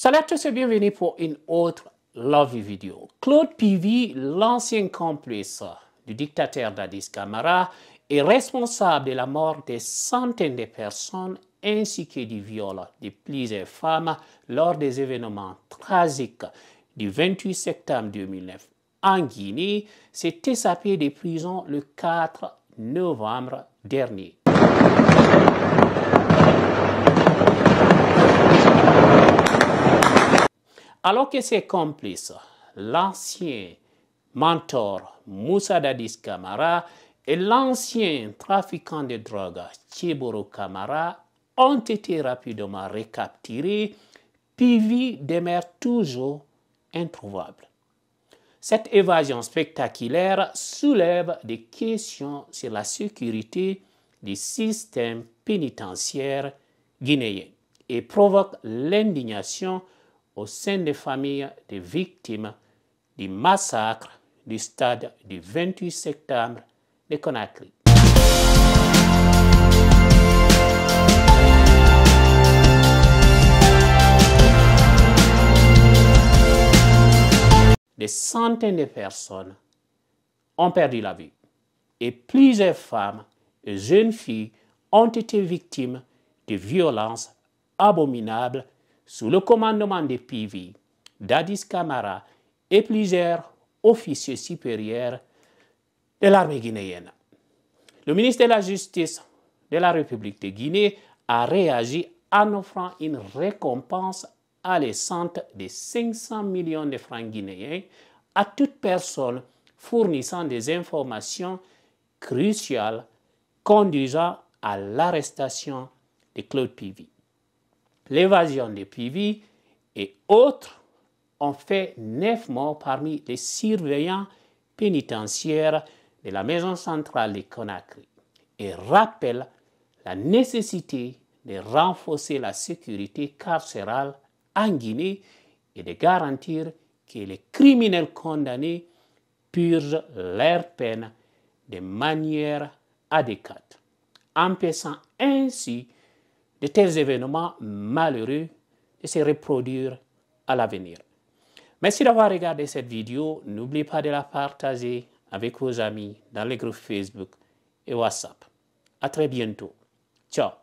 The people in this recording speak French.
Salut à tous et bienvenue pour une autre Love Video. Claude Pivi, l'ancien complice du dictateur d'Addis Camara, est responsable de la mort de centaines de personnes ainsi que du viol de plusieurs femmes lors des événements tragiques du 28 septembre 2009 en Guinée, s'est échappé des prisons le 4 novembre dernier. Alors que ses complices, l'ancien mentor Moussa Dadis Kamara et l'ancien trafiquant de drogue Chiboro Kamara, ont été rapidement recapturés, Pivi demeure toujours introuvable. Cette évasion spectaculaire soulève des questions sur la sécurité du système pénitentiaire guinéen et provoque l'indignation au sein des familles des victimes du massacre du stade du 28 septembre de Conakry. Des centaines de personnes ont perdu la vie et plusieurs femmes et jeunes filles ont été victimes de violences abominables sous le commandement de PV, d'Addis Kamara et plusieurs officiers supérieurs de l'armée guinéenne. Le ministre de la Justice de la République de Guinée a réagi en offrant une récompense à l'essence de 500 millions de francs guinéens à toute personne fournissant des informations cruciales conduisant à l'arrestation de Claude Pivi l'évasion des PV et autres ont fait neuf morts parmi les surveillants pénitentiaires de la maison centrale de Conakry et rappelle la nécessité de renforcer la sécurité carcérale en Guinée et de garantir que les criminels condamnés purgent leur peine de manière adéquate, empêchant ainsi de tels événements malheureux de se reproduire à l'avenir. Merci d'avoir regardé cette vidéo. N'oubliez pas de la partager avec vos amis dans les groupes Facebook et WhatsApp. À très bientôt. Ciao.